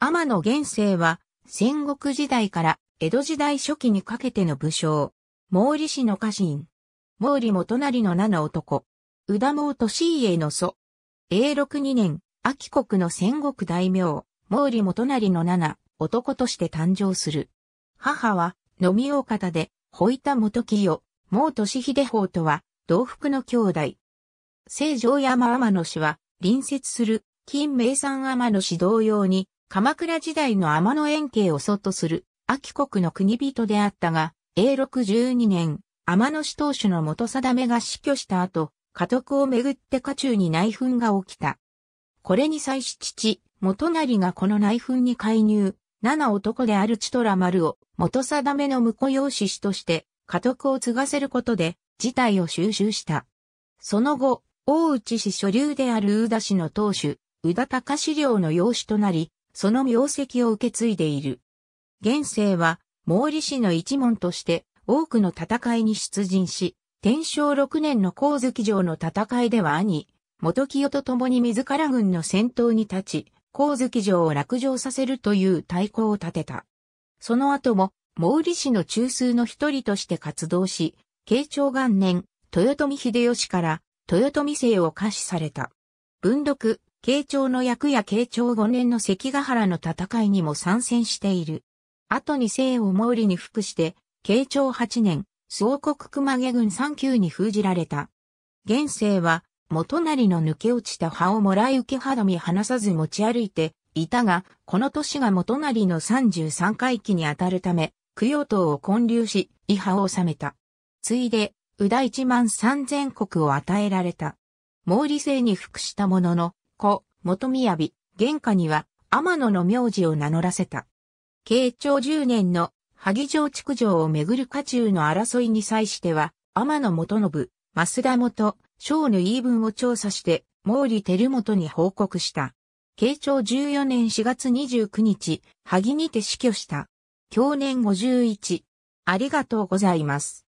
天野元生は、戦国時代から江戸時代初期にかけての武将。毛利氏の家臣。毛利元就の七男。宇田毛利家の祖。永禄二年、秋国の戦国大名、毛利元就の七、男として誕生する。母は、飲み大方で、保板元清、毛利秀法とは、同福の兄弟。聖城山天野氏は、隣接する、金名山天野氏同様に、鎌倉時代の天野円慶を祖とする、秋国の国人であったが、永禄12年、天野氏当主の元定めが死去した後、家督をめぐって家中に内紛が起きた。これに際し父、元成がこの内紛に介入、七男である千虎丸を元定めの婿養子師として家督を継がせることで事態を収集した。その後、大内氏所流である宇田氏の当主、宇田隆史領の養子となり、その名跡を受け継いでいる。現世は、毛利氏の一門として、多くの戦いに出陣し、天正6年の光月城の戦いでは兄、元清と共に自ら軍の先頭に立ち、光月城を落城させるという対抗を立てた。その後も、毛利氏の中枢の一人として活動し、慶長元年、豊臣秀吉から、豊臣姓を可視された。文読、慶長の役や慶長5年の関ヶ原の戦いにも参戦している。後に生を毛利に服して、慶長8年、総国熊毛軍3級に封じられた。現世は、元成の抜け落ちた葉をもらい受け肌身離さず持ち歩いていたが、この年が元成の33回忌にあたるため、供養塔を建立し、違派を収めた。ついで、宇田一万三千国を与えられた。毛利姓に服したものの、子、元宮美、玄下には、天野の名字を名乗らせた。慶長10年の萩城築城をめぐる家中の争いに際しては、天野元信、増田元、小の言い分を調査して、毛利輝元に報告した。慶長14年4月29日、萩にて死去した。去年51。ありがとうございます。